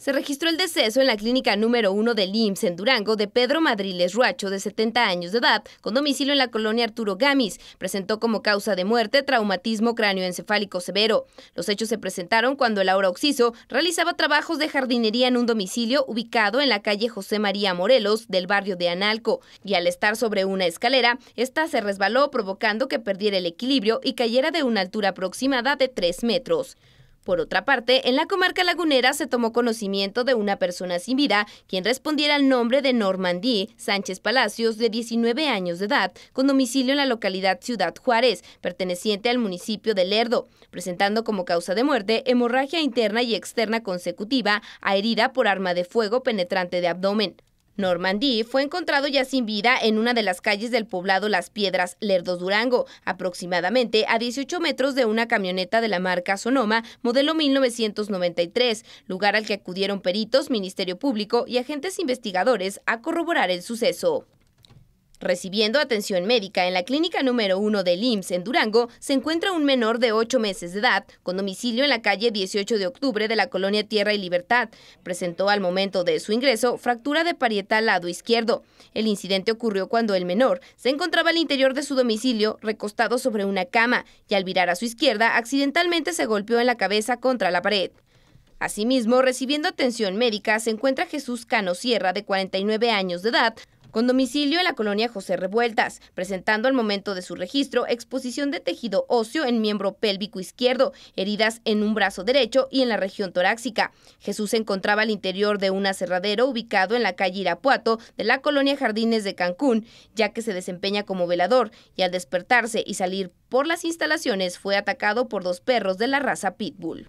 Se registró el deceso en la clínica número 1 del IMSS en Durango de Pedro Madriles Ruacho, de 70 años de edad, con domicilio en la colonia Arturo Gamis. Presentó como causa de muerte traumatismo cráneoencefálico severo. Los hechos se presentaron cuando el Oxiso realizaba trabajos de jardinería en un domicilio ubicado en la calle José María Morelos del barrio de Analco, y al estar sobre una escalera, ésta se resbaló provocando que perdiera el equilibrio y cayera de una altura aproximada de 3 metros. Por otra parte, en la comarca lagunera se tomó conocimiento de una persona sin vida, quien respondiera al nombre de Normandí Sánchez Palacios, de 19 años de edad, con domicilio en la localidad Ciudad Juárez, perteneciente al municipio de Lerdo, presentando como causa de muerte hemorragia interna y externa consecutiva a herida por arma de fuego penetrante de abdomen. Normandy fue encontrado ya sin vida en una de las calles del poblado Las Piedras, Lerdo, Durango, aproximadamente a 18 metros de una camioneta de la marca Sonoma, modelo 1993, lugar al que acudieron peritos, Ministerio Público y agentes investigadores a corroborar el suceso. Recibiendo atención médica en la clínica número 1 del IMSS en Durango, se encuentra un menor de 8 meses de edad, con domicilio en la calle 18 de octubre de la colonia Tierra y Libertad. Presentó al momento de su ingreso fractura de parietal lado izquierdo. El incidente ocurrió cuando el menor se encontraba al interior de su domicilio recostado sobre una cama y al virar a su izquierda accidentalmente se golpeó en la cabeza contra la pared. Asimismo, recibiendo atención médica se encuentra Jesús Cano Sierra, de 49 años de edad, con domicilio en la colonia José Revueltas, presentando al momento de su registro exposición de tejido óseo en miembro pélvico izquierdo, heridas en un brazo derecho y en la región torácica. Jesús se encontraba al interior de un aserradero ubicado en la calle Irapuato de la colonia Jardines de Cancún, ya que se desempeña como velador y al despertarse y salir por las instalaciones fue atacado por dos perros de la raza Pitbull.